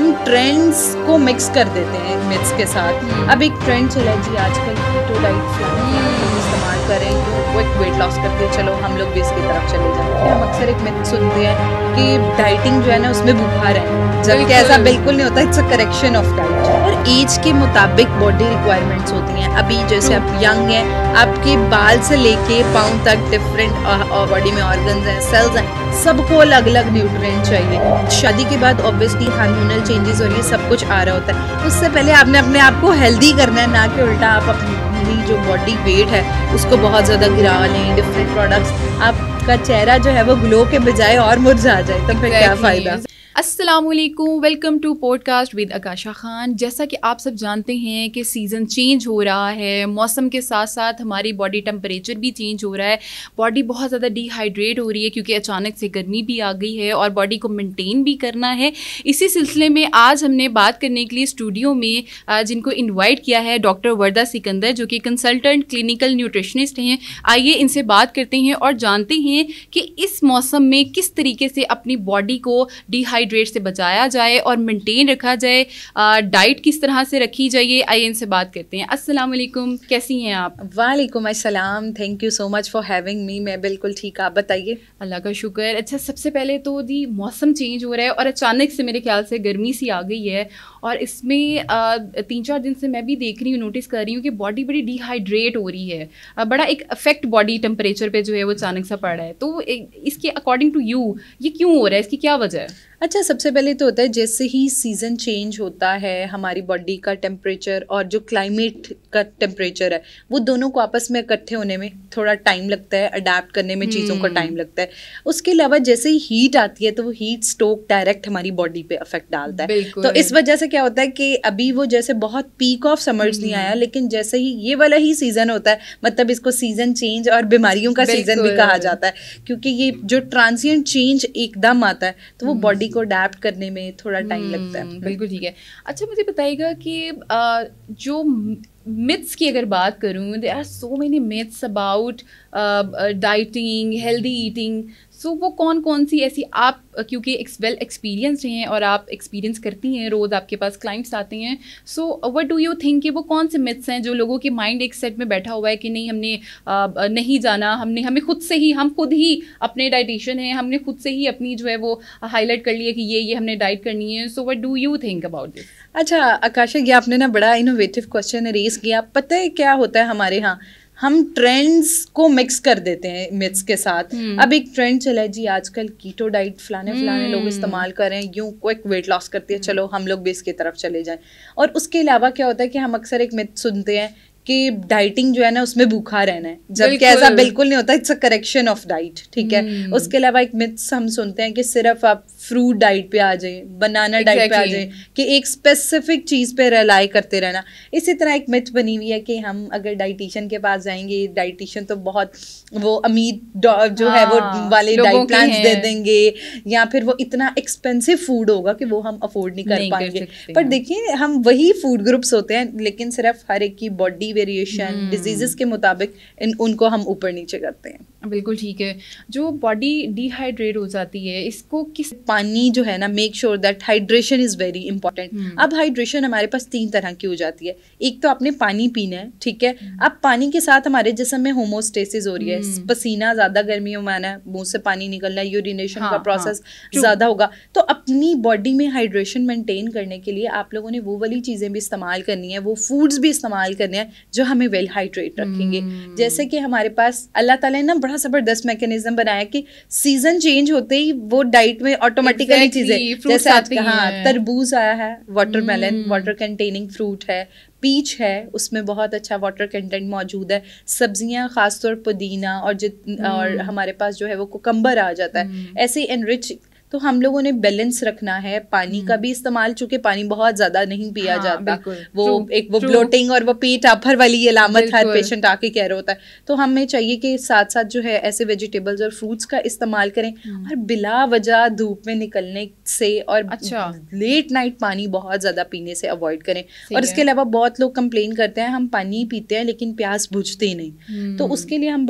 हम ट्रेंड्स को मिक्स कर देते हैं मिथ्स के साथ अब एक ट्रेंड चला है जी आजकल कीटो डाइट फ्लावर इस्तेमाल करें तो वो एक वेट लॉस करके चलो हम लोग भी इसकी तरफ चले जाते हैं हम अक्सर एक मिथ सुनते हैं कि डाइटिंग जो है ना उसमें बुखार है जबकि ऐसा बिल्कुल नहीं होता it's a correction of diet और एज के मुताबिक बॉडी रिक्वायरमेंट्स होती हैं अभी जैसे आप यंग हैं आपके बाल से लेके पाँव तक डिफरेंट बॉडी में ऑर्गन हैं सेल्स हैं सबको अलग अलग न्यूट्रिएंट चाहिए शादी के बाद ऑब्वियसली हार्मोनल चेंजेस और ये सब कुछ आ रहा होता है उससे पहले आपने अपने आप को हेल्दी करना है ना कि उल्टा आप अपनी अपनी जो बॉडी वेट है उसको बहुत ज़्यादा गिरा लें डिफरेंट प्रोडक्ट्स आपका चेहरा जो है वो ग्लो के बजाय और मुरझा जाए तो फिर क्या फ़ायदा अस्सलाम वालेकुम welcome to podcast with Akasha Khan जैसा कि आप सब जानते हैं कि सीज़न चेंज हो रहा है मौसम के साथ साथ हमारी बॉडी टेम्परेचर भी चेंज हो रहा है बॉडी बहुत ज़्यादा डिहाइड्रेट हो रही है क्योंकि अचानक से गर्मी भी आ गई है और बॉडी को मेंटेन भी करना है इसी सिलसिले में आज हमने बात करने के लिए स्टूडियो में जिनको इन्वाइट किया है डॉक्टर वर्दा सिकंदर जो कि कंसल्टेंट क्लिनिकल न्यूट्रिशनिस्ट हैं आइए इनसे बात करते हैं और जानते हैं कि इस मौसम में किस तरीके से अपनी बॉडी को डिहाइड कार्बोहाइड्रेट से बचाया जाए और मेंटेन रखा जाए डाइट किस तरह से रखी जाइए आइए इनसे बात करते हैं अस्सलाम वालेकुम कैसी हैं आप वालेकुम अस्सलाम thank you so much for having me मैं बिल्कुल ठीक आप बताइए अल्लाह का शुक्र अच्छा सबसे पहले तो दी मौसम चेंज हो रहा है और अचानक से मेरे ख्याल से गर्मी सी आ गई है और इसमें तीन चार दिन से मैं भी देख रही हूँ नोटिस कर रही हूँ कि बॉडी बड़ी डिहाइड्रेट हो रही है बड़ा एक अफेक्ट बॉडी टेम्परेचर पे जो है वो अचानक सा पड़ रहा है तो इसके अकॉर्डिंग टू यू ये क्यों हो रहा है इसकी क्या वजह है अच्छा सबसे पहले तो होता है जैसे ही सीज़न चेंज होता है हमारी बॉडी का टेम्परेचर और जो क्लाइमेट का टेम्परेचर है वो दोनों को आपस में इकट्ठे होने में थोड़ा टाइम लगता है अडेप्ट करने में चीज़ों का टाइम हम्म। लगता है उसके अलावा जैसे ही हीट आती है तो वो हीट स्टोक डायरेक्ट हमारी बॉडी पे अफेक्ट डालता है तो इस वजह से क्या होता है कि अभी वो जैसे बहुत पीक ऑफ समर्स नहीं आया हम्म। लेकिन जैसे ही ये वाला ही सीज़न होता है मतलब इसको सीज़न चेंज और बीमारियों का सीज़न भी कहा जाता है क्योंकि ये जो ट्रांसियंट चेंज एकदम आता है तो वो बॉडी हम्म। को अडेप्ट करने में थोड़ा टाइम हम्म, लगता है बिल्कुल ठीक है अच्छा मुझे बताइएगा कि जो मिथ्स की अगर बात करूँ they are so many myths about dieting healthy eating so so, वो कौन कौन सी ऐसी आप क्योंकि वेल एक्सपीरियंसड हैं और आप एक्सपीरियंस करती हैं रोज़ आपके पास क्लाइंट्स आते हैं so what do you think कि वो कौन से मिथ्स हैं जो लोगों के माइंड एक सेट में बैठा हुआ है कि नहीं हमने आ, नहीं जाना हमने हमें खुद से ही हम खुद ही अपने डाइटिशन हैं हमने खुद से ही अपनी जो है वो हाईलाइट कर लिया कि ये ये हमने डाइट करनी है so what do you think about this अच्छा आकाशा ये आपने ना बड़ा इनोवेटिव क्वेश्चन रेस किया पता है क्या होता है हमारे यहाँ हम ट्रेंड्स को मिक्स कर देते हैं मिथ्स के साथ hmm. अब एक ट्रेंड चला है जी आजकल कीटो डाइट फलाने फलाने लोग हम्म। इस्तेमाल कर रहे हैं यूं क्विक वेट लॉस करती है हम्म। चलो हम लोग भी इसकी तरफ चले जाएं और उसके अलावा क्या होता है कि हम अक्सर एक मिथ सुनते हैं कि डाइटिंग जो है ना उसमें भूखा रहना है जबकि ऐसा बिल्कुल नहीं होता it's a correction of diet ठीक है हम्म। उसके अलावा एक मिथ्स हम सुनते हैं कि सिर्फ आप फ्रूट डाइट पे आ जाए बनाना exactly. डाइट पे आ जाए कि एक स्पेसिफिक चीज़ पे रिलाई करते रहना इसी तरह एक मिथ बनी हुई है कि हम अगर डाइटिशियन के पास जाएंगे डाइटिशियन तो बहुत वो अमीर जो हाँ, है वो हाँ, वाले डाइट प्लान दे देंगे या फिर वो इतना एक्सपेंसिव फूड होगा कि वो हम अफोर्ड नहीं कर पाएंगे पर देखिए हम वही फूड ग्रुप्स होते हैं लेकिन सिर्फ हर एक की बॉडी वेरिएशन डिजीजेस hmm. के मुताबिक इन उनको हम ऊपर नीचे करते हैं बिल्कुल ठीक है जो बॉडी डिहाइड्रेट हो जाती है इसको किस पानी जो है ना make sure that hydration is very important अब हाइड्रेशन हमारे पास तीन तरह की हो जाती है एक तो आपने पानी पीना है ठीक है hmm. अब पानी के साथ हमारे जिसम में होमोस्टेसिस हो रही है hmm. पसीना ज़्यादा गर्मी में आना है मुँह से पानी निकलना यूरिनेशन का प्रोसेस हाँ, हाँ। ज़्यादा होगा तो अपनी बॉडी में हाइड्रेशन मेंटेन करने के लिए आप लोगों ने वो वाली चीज़ें भी इस्तेमाल करनी है वो फूड्स भी इस्तेमाल करने हैं जो हमें वेल हाइड्रेट रखेंगे mm. जैसे कि हमारे पास अल्लाह ताला ने ना बड़ा ज़बरदस्त मैकेनिज्म बनाया कि सीजन चेंज होते ही वो डाइट में ऑटोमेटिकली exactly, चीज़ें जैसे आज हाँ तरबूज आया है वाटरमेलन वाटर कंटेनिंग फ्रूट है पीच है उसमें बहुत अच्छा वाटर कंटेंट मौजूद है सब्जियां खासतौर पुदीना और जित और हम्म। हमारे पास जो है वो कोकम्बर आ जाता है हम्म। ऐसे एनरिच तो हम लोगों ने बैलेंस रखना है पानी का हम्म। भी इस्तेमाल चूंकि पानी बहुत ज्यादा नहीं पिया हाँ, जाता वो true, एक वो ब्लोटिंग और वो पेट अफर वाली अलामत हर पेशेंट आके कह रहा होता है तो हमें चाहिए कि साथ साथ जो है ऐसे वेजिटेबल्स और फ्रूट्स का इस्तेमाल करें हम्म। और बिला वजह धूप में निकलने से और अच्छा लेट नाइट पानी बहुत ज्यादा पीने से अवॉइड करें और इसके अलावा बहुत लोग कंप्लेन करते हैं हम पानी पीते हैं लेकिन प्यास बुझते ही नहीं तो हम्म। उसके लिए हम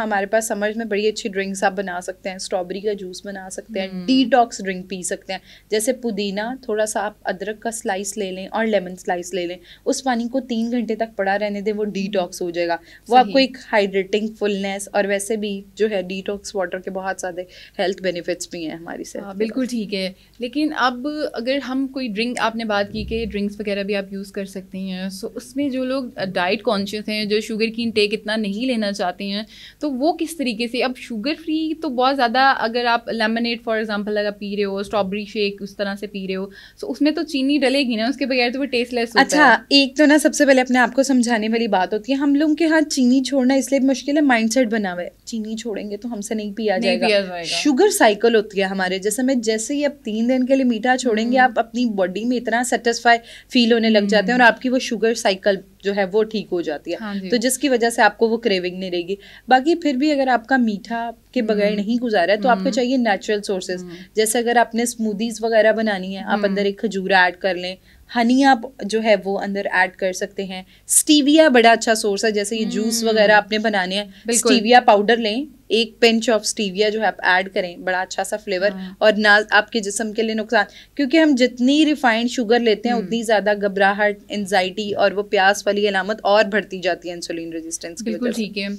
हमारे पास समझ में बड़ी अच्छी ड्रिंक्स आप बना सकते हैं स्ट्रॉबेरी का जूस बना सकते हैं डी डिटॉक्स ड्रिंक पी सकते हैं जैसे पुदीना थोड़ा सा आप अदरक का स्लाइस ले लें और लेमन स्लाइस ले लें उस पानी को तीन घंटे तक पड़ा रहने दें वो डिटॉक्स हो जाएगा वो आपको एक हाइड्रेटिंग फुलनेस और वैसे भी जो है डिटॉक्स वाटर के बहुत सारे हेल्थ बेनिफिट्स भी हैं हमारी से हाँ, बिल्कुल ठीक है लेकिन अब अगर हम कोई ड्रिंक आपने बात की कि ड्रिंक्स वगैरह भी आप यूज़ कर सकते हैं सो उसमें जो लोग डाइट कॉन्शियस हैं जो शुगर की इनटेक इतना नहीं लेना चाहते हैं तो वो किस तरीके से अब शुगर फ्री तो बहुत ज़्यादा अगर आप लेमनेट फॉर एग्ज़ाम्पल एग्जाम्पल अगर पी रहे हो स्ट्रॉबेरी शेक उस तरह से पी रहे हो सो उसमें तो चीनी डलेगी ना उसके बगैर तो वो टेस्टलेस अच्छा एक तो ना सबसे पहले अपने आप को समझाने वाली बात होती है हम लोगों के यहाँ चीनी छोड़ना इसलिए मुश्किल है माइंड सेट बना हुआ है चीनी छोड़ेंगे तो हमसे नहीं पिया जाएगा शुगर साइकिल होती है हमारे जैसे मैं जैसे ही आप तीन दिन के लिए मीठा छोड़ेंगे हम्म। आप अपनी बॉडी में इतना सेटिस्फाई फील होने लग जाते हैं हम्म। और आपकी वो शुगर साइकिल जो है वो ठीक हो जाती है हाँ तो जिसकी वजह से आपको वो क्रेविंग नहीं रहेगी बाकी फिर भी अगर आपका मीठा के बगैर हम्म। नहीं गुजारा है तो आपको हम्म। चाहिए नेचुरल सोर्सेज हम्म। जैसे अगर आपने स्मूदीज वगैरह बनानी है आप अंदर एक खजूरा ऐड कर लें हनी आप जो है वो अंदर ऐड कर सकते हैं स्टीविया बड़ा अच्छा सोर्स है जैसे ये जूस वगैरह आपने बनाने हैं स्टीविया पाउडर लें एक पिंच ऑफ स्टीविया जो है आप ऐड करें बड़ा अच्छा सा फ्लेवर हाँ। और ना आपके जिसम के लिए नुकसान क्योंकि हम जितनी रिफाइंड शुगर लेते हैं हम्म। उतनी ज़्यादा घबराहट एनजाइटी और वो प्यास वाली अलामत और बढ़ती जाती है इंसुलिन रेजिस्टेंस बिल्कुल ठीक है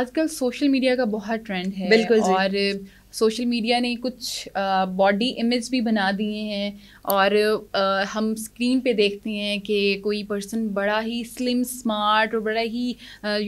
आजकल सोशल मीडिया का बहुत ट्रेंड है बिल्कुल और सोशल मीडिया ने कुछ बॉडी इमेज भी बना दिए हैं और आ, हम स्क्रीन पे देखते हैं कि कोई पर्सन बड़ा ही स्लिम स्मार्ट और बड़ा ही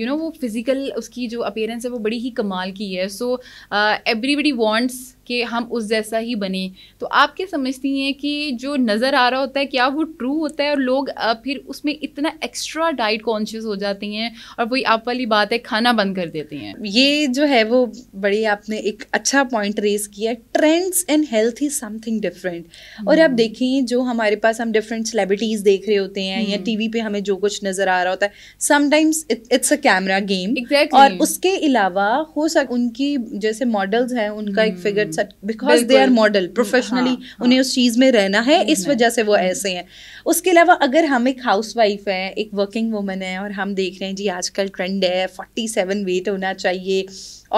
यू नो वो फिज़िकल उसकी जो अपेयरेंस है वो बड़ी ही कमाल की है सो एवरीबडी वांट्स कि हम उस जैसा ही बने तो आप क्या समझती हैं कि जो नज़र आ रहा होता है क्या वो ट्रू होता है और लोग फिर उसमें इतना एक्स्ट्रा डाइट कॉन्शियस हो जाती हैं और वही आप वाली बात है खाना बंद कर देते हैं ये जो है वो बड़ी आपने एक अच्छा पॉइंट रेज किया trends and health is something different और आप हम्म। देखें जो हमारे पास हम डिफरेंट सेलिब्रिटीज़ देख रहे होते हैं या टीवी हम्म। पे हमें जो कुछ नज़र आ रहा होता है sometimes it's a camera game और उसके अलावा हो सक उनकी जैसे मॉडल्स हैं उनका एक फिगर हम्म। At because they are model professionally उन्हें उस चीज़ में रहना है इस वजह से वो ऐसे हैं उसके अलावा अगर हम एक हाउस वाइफ हैं एक वर्किंग वूमन है और हम देख रहे हैं जी आजकल ट्रेंड है फोर्टी सेवन वेट होना चाहिए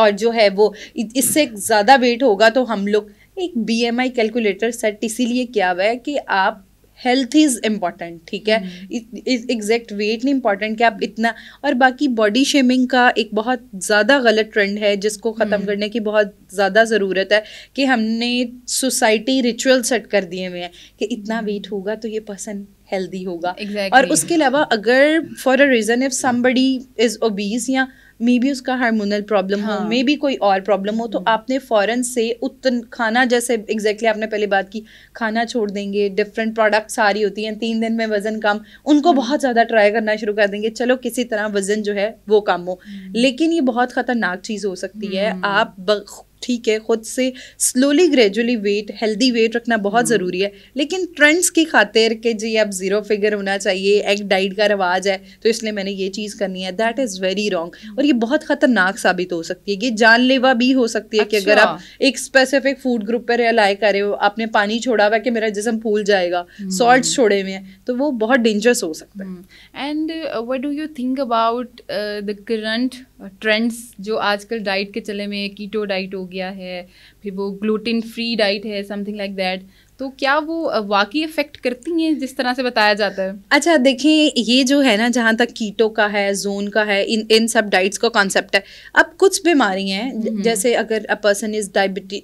और जो है वो इससे ज़्यादा वेट होगा तो हम लोग एक B M I calculator set इसीलिए क्या हुआ है कि आप हेल्थ इज़ इम्पॉर्टेंट ठीक है एग्जैक्ट hmm. वेट नहीं इम्पॉर्टेंट कि आप इतना और बाकी बॉडी शेमिंग का एक बहुत ज़्यादा गलत ट्रेंड है जिसको ख़त्म hmm. करने की बहुत ज़्यादा ज़रूरत है कि हमने सोसाइटी रिचुअल सेट कर दिए हुए हैं कि इतना वेट hmm. होगा तो ये पर्सन हेल्दी होगा exactly. और उसके अलावा अगर for a reason if somebody is obese या मे बी उसका हार्मोनल प्रॉब्लम हाँ. हो मे बी कोई और प्रॉब्लम हो तो हम्म। आपने फ़ौरन से उतन खाना जैसे एग्जैक्टली exactly आपने पहले बात की खाना छोड़ देंगे डिफरेंट प्रोडक्ट सारी होती हैं तीन दिन में वज़न कम उनको हम्म। बहुत ज़्यादा ट्राई करना शुरू कर देंगे चलो किसी तरह वज़न जो है वो कम हो हम्म। लेकिन ये बहुत ख़तरनाक चीज़ हो सकती है आप ठीक है ख़ुद से slowly gradually weight healthy weight रखना बहुत हम्म। ज़रूरी है लेकिन ट्रेंड्स की खातिर कि जी आप ज़ीरो फिगर होना चाहिए एग डाइट का रवाज है तो इसलिए मैंने ये चीज़ करनी है दैट इज़ वेरी रॉन्ग और ये बहुत ख़तरनाक साबित हो सकती है ये जानलेवा भी हो सकती है अच्छा। कि अगर आप अच्छा। एक स्पेसिफिक फूड ग्रुप पर रिलाई करे हो आपने पानी छोड़ा हुआ कि मेरा जिसम फूल जाएगा सॉल्ट हम्म। छोड़े हुए हैं तो वो बहुत डेंजरस हो सकता है and what do you think about the current trends जो आजकल डाइट के चले में कीटो डाइट होगी गया है फिर वो ग्लूटिन फ्री डाइट है समथिंग लाइक दैट तो क्या वो वाकई इफेक्ट करती हैं जिस तरह से बताया जाता है अच्छा देखिए ये जो है ना जहाँ तक कीटो का है जोन का है इन इन सब डाइट्स का कॉन्सेप्ट है अब कुछ बीमारी हैं हम्म। जैसे अगर अ पर्सन इज़ डायबिटी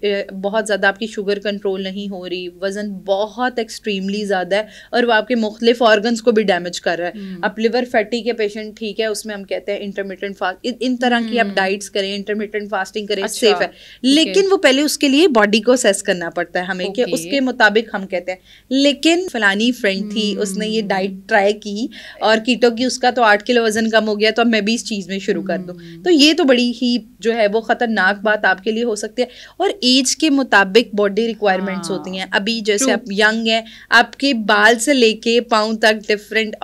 बहुत ज़्यादा आपकी शुगर कंट्रोल नहीं हो रही वज़न बहुत एक्सट्रीमली ज़्यादा है और वह आपके मुख्तलिफ ऑर्गन्स को भी डैमेज कर रहा है हम्म। अब लिवर फैटी के पेशेंट ठीक है उसमें हम कहते हैं इंटरमीडियंट फास्ट इन तरह की आप डाइट्स हम्म। करें इंटरमीडियंट फास्टिंग करें सेफ अच्छा, है लेकिन वो पहले उसके लिए बॉडी को असेस करना पड़ता है हमें कि उसके मुताबिक मुताबिक हम कहते हैं लेकिन फलानी फ्रेंड थी उसने ये डाइट ट्राई की और कीटो की उसका तो आठ किलो वजन कम हो गया तो अब मैं भी इस चीज़ में शुरू कर दूँ हम्म। तो ये तो बड़ी ही जो है वो ख़तरनाक बात आपके लिए हो सकती है और एज के मुताबिक बॉडी रिक्वायरमेंट्स हाँ। होती हैं अभी जैसे आप यंग हैं आपके बाल से लेके पाँव तक डिफरेंट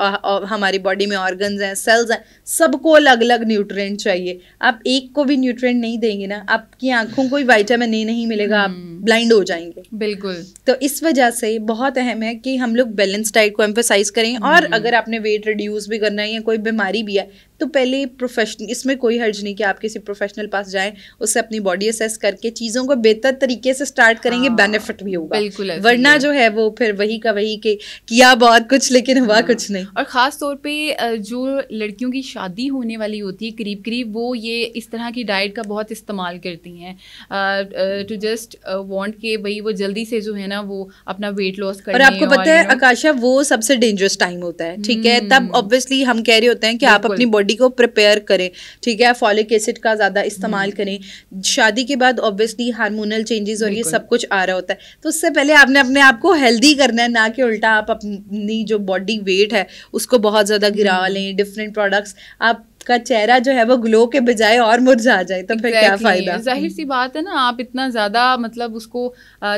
हमारी बॉडी में ऑर्गन्स हैं सेल्स हैं सबको अलग अलग न्यूट्रेंट चाहिए आप एक को भी न्यूट्रेंट नहीं देंगे ना आपकी आंखों को भी वाइटामिन ए नहीं मिलेगा आप ब्लाइंड हम्म। हो जाएंगे बिल्कुल तो इस वजह से बहुत अहम है कि हम लोग बैलेंस डाइट को एम्फोसाइज करें और हम्म। अगर आपने वेट रिड्यूस भी करना है या कोई बीमारी भी है तो पहले प्रोफेशन इसमें कोई हर्ज नहीं कि आप किसी प्रोफेशनल पास जाएं उससे अपनी बॉडी असेस करके चीज़ों को बेहतर तरीके से स्टार्ट करेंगे बेनिफिट हाँ, भी होगा बिल्कुल वरना जो है वो फिर वही का वही के किया बहुत कुछ लेकिन हुआ हाँ, कुछ नहीं और ख़ास तौर पर जो लड़कियों की शादी होने वाली होती है करीब करीब वो ये इस तरह की डाइट का बहुत इस्तेमाल करती हैं टू जस्ट वॉन्ट के भाई वो जल्दी से जो है ना वो अपना वेट लॉस कर और आपको पता है आकाशा वो सबसे डेंजरस टाइम होता है ठीक है तब ऑब्वियसली हम्म। हम कह रहे होते हैं कि आप अपनी बॉडी बॉडी को प्रिपेयर करें ठीक है फॉलिक एसिड का ज़्यादा इस्तेमाल हम्म। करें शादी के बाद ऑब्वियसली हार्मोनल चेंजेस और ये सब कुछ आ रहा होता है तो उससे पहले आपने अपने आप को हेल्दी करना है ना कि उल्टा आप अपनी जो बॉडी वेट है उसको बहुत ज़्यादा गिरा हम्म। लें डिफरेंट प्रोडक्ट्स आप आपका चेहरा जो है वो ग्लो के बजाय और मुरझा जाए तो फिर exactly. क्या फ़ायदा जाहिर सी बात है ना आप इतना ज़्यादा मतलब उसको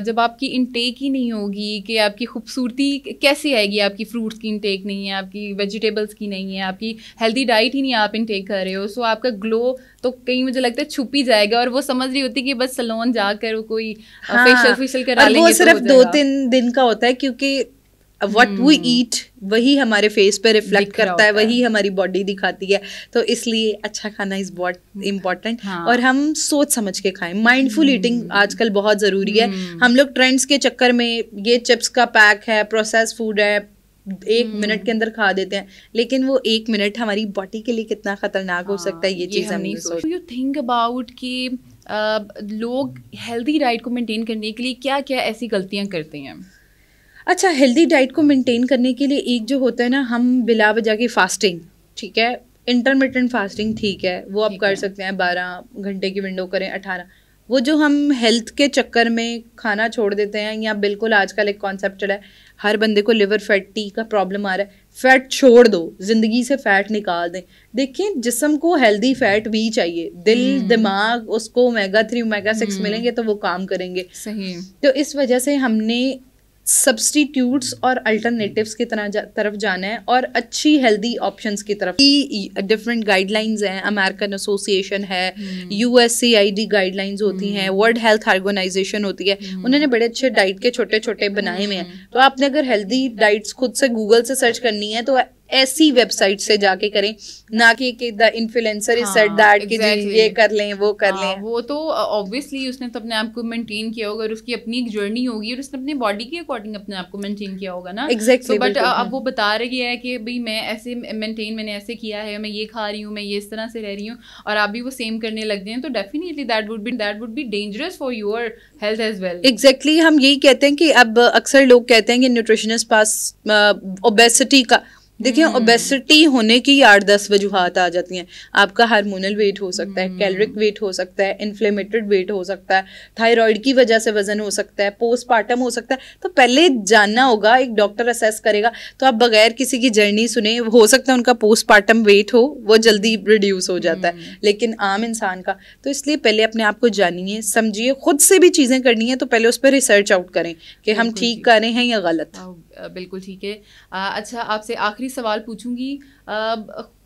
जब आपकी इनटेक ही नहीं होगी कि आपकी खूबसूरती कैसे आएगी आपकी फ्रूट्स की इनटेक नहीं है आपकी वेजिटेबल्स की नहीं है आपकी हेल्दी डाइट ही नहीं आप इनटेक कर रहे हो सो आपका ग्लो तो कहीं मुझे लगता है छुप ही जाएगा और वो समझ रही होती कि बस सलोन जाकर वो कोई हाँ, फेशियल फेशियल करा लेंगे वो तो सिर्फ तो दो तीन दिन का होता है क्योंकि व्हाट वी ईट वही हमारे फेस पे रिफ्लेक्ट करता है वही हमारी बॉडी दिखाती है तो इसलिए अच्छा खाना इज बहुत इम्पॉर्टेंट हाँ. और हम सोच समझ के खाएं माइंडफुल ईटिंग hmm. आजकल बहुत ज़रूरी है hmm. हम लोग ट्रेंड्स के चक्कर में ये चिप्स का पैक है प्रोसेस फूड है एक मिनट hmm. के अंदर खा देते हैं लेकिन वो एक मिनट हमारी बॉडी के लिए कितना खतरनाक हो सकता है हाँ, ये, ये चीज़ हम नहीं सोच यू थिंक अबाउट कि लोग हेल्दी डाइट को मेंटेन करने के लिए क्या क्या ऐसी गलतियां करते हैं अच्छा हेल्दी डाइट को मेंटेन करने के लिए एक जो होता है ना हम बिला बजा के फास्टिंग ठीक है इंटरमीडियंट फास्टिंग ठीक है वो आप कर सकते हैं बारह घंटे की विंडो करें अठारह वो जो हम हेल्थ के चक्कर में खाना छोड़ देते हैं या बिल्कुल आजकल एक कॉन्सेप्ट चला है हर बंदे को लिवर फैटी का प्रॉब्लम आ रहा है फैट छोड़ दो ज़िंदगी से फैट निकाल दें देखिए जिसम को हेल्दी फैट भी चाहिए दिल हम्म। दिमाग उसको ओमेगा थ्री ओमेगा सिक्स मिलेंगे तो वो काम करेंगे सही तो इस वजह से हमने सब्सटीट्यूट्स और अल्टरनेटिव्स की तरह जा, तरफ जाना है और अच्छी हेल्दी ऑप्शन की तरफ की डिफरेंट गाइडलाइंस हैं अमेरिकन एसोसिएशन है U S C I D guidelines होती हैं वर्ल्ड हेल्थ ऑर्गेनाइजेशन होती है हम्म। उन्होंने बड़े अच्छे डाइट के छोटे छोटे बनाए हुए हैं तो आपने अगर हेल्दी डाइट्स खुद से गूगल से सर्च करनी है तो ऐसी वेबसाइट से जाके करें ना कि कि the influencer is set that कि जी ये कर लें वो कर हाँ, लें वो तो ऑब्वियसली uh, उसने तो अपने आप को मेंटेन किया होगा और उसकी अपनी एक जर्नी होगी और उसने अपने बॉडी के अकॉर्डिंग अपने आप को मेंटेन किया होगा ना एग्जैक्टली बट अब हाँ। वो बता रही है कि भाई मैं ऐसे मेंटेन मैंने ऐसे किया है मैं ये खा रही हूँ मैं ये इस तरह से रह रही हूँ और आप भी वो सेम करने लग जाए तो definitely that would be that would be dangerous for your health as well exactly हम यही कहते हैं कि अब अक्सर लोग कहते हैं कि न्यूट्रिशनिस्ट पास ओबेसिटी का देखिए ओबेसिटी हम्म। होने की आठ दस वजूहत आ जाती हैं आपका हार्मोनल वेट हो सकता है कैलरिक वेट हम्म। हो सकता है इन्फ्लेमेटेड वेट हो सकता है थायराइड की वजह से वजन हो सकता है पोस्टमार्टम हो सकता है तो पहले जानना होगा एक डॉक्टर असेस करेगा तो आप बगैर किसी की जर्नी सुने हो सकता है उनका पोस्टमार्टम वेट हो वो जल्दी रिड्यूस हो जाता है हम्म। लेकिन आम इंसान का तो इसलिए पहले अपने आप को जानिए समझिए खुद से भी चीज़ें करनी है तो पहले उस पर रिसर्च आउट करें कि हम ठीक कर रहे हैं या गलत बिल्कुल ठीक है अच्छा आपसे आखिरी सवाल पूछूंगी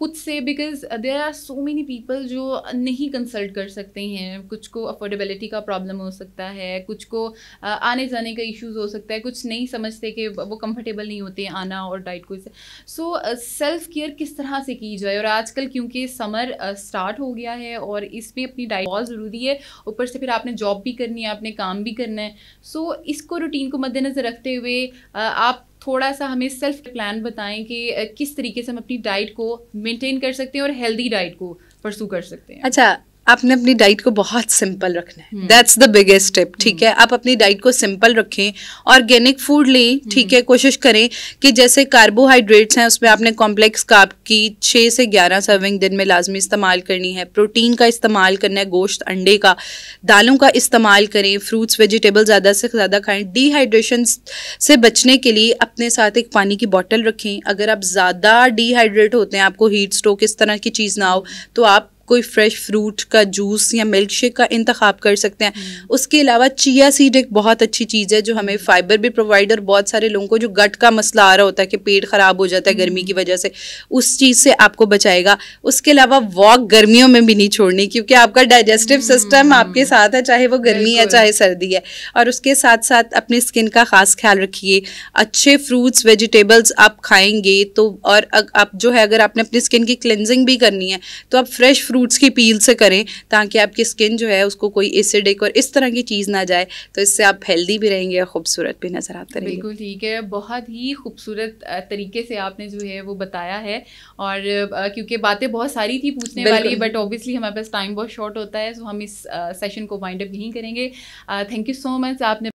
खुद से because there are so many people जो नहीं कंसल्ट कर सकते हैं कुछ को अफोर्डेबिलिटी का प्रॉब्लम हो सकता है कुछ को uh, आने जाने का इश्यूज हो सकता है कुछ नहीं समझते कि वो कंफर्टेबल नहीं होते आना और डाइट को सो सेल्फ केयर किस तरह से की जाए और आजकल क्योंकि समर स्टार्ट uh, हो गया है और इसमें अपनी डाइट बहुत ज़रूरी है ऊपर से फिर आपने जॉब भी करनी है आपने काम भी करना है सो so, इसको रूटीन को मद्देनज़र रखते हुए uh, आप थोड़ा सा हमें सेल्फ प्लान बताएं कि किस तरीके से हम अपनी डाइट को मेंटेन कर सकते हैं और हेल्दी डाइट को परसू कर सकते हैं अच्छा आपने अपनी डाइट को बहुत सिंपल रखना है दैट्स द बिगेस्ट स्टेप ठीक है आप अपनी डाइट को सिंपल रखें ऑर्गेनिक फूड लें ठीक है hmm. कोशिश करें कि जैसे कार्बोहाइड्रेट्स हैं उसमें आपने कॉम्प्लेक्स काप की छः से ग्यारह सर्विंग दिन में लाजमी इस्तेमाल करनी है प्रोटीन का इस्तेमाल करना है गोश्त अंडे का दालों का इस्तेमाल करें फ्रूट्स वेजिटेबल ज़्यादा से ज़्यादा खाएँ डिहाइड्रेशन से बचने के लिए अपने साथ एक पानी की बॉटल रखें अगर आप ज़्यादा डिहाइड्रेट होते हैं आपको हीट स्ट्रोक इस तरह की चीज़ ना हो तो आप कोई फ्रेश फ्रूट का जूस या मिल्क शेक का इंतखब कर सकते हैं हम्म। उसके अलावा चिया सीड एक बहुत अच्छी चीज़ है जो हमें फ़ाइबर भी प्रोवाइड और बहुत सारे लोगों को जो गट का मसला आ रहा होता है कि पेट ख़राब हो जाता है हम्म। गर्मी की वजह से उस चीज़ से आपको बचाएगा उसके अलावा वॉक गर्मियों में भी नहीं छोड़नी क्योंकि आपका डाइजेस्टिव सिस्टम हम्म। आपके साथ है चाहे वो गर्मी है चाहे सर्दी है और उसके साथ साथ अपने स्किन का ख़ास ख्याल रखिए अच्छे फ्रूट्स वेजिटेबल्स आप खाएंगे तो और आप जो है अगर आपने अपनी स्किन की क्लेंजिंग भी करनी है तो आप फ्रेश फ्रूट फ्रूट्स की पील से करें ताकि आपकी स्किन जो है उसको कोई एसिडिक और इस तरह की चीज़ ना जाए तो इससे आप हेल्दी भी रहेंगे और खूबसूरत भी नज़र आते रहेंगे बिल्कुल ठीक है बहुत ही खूबसूरत तरीके से आपने जो है वो बताया है और क्योंकि बातें बहुत सारी थी पूछने वाली बट ऑब्वियसली हमारे पास टाइम बहुत शॉर्ट होता है सो हम इस सेशन को वाइंड अप यहीं करेंगे थैंक यू सो मच आपने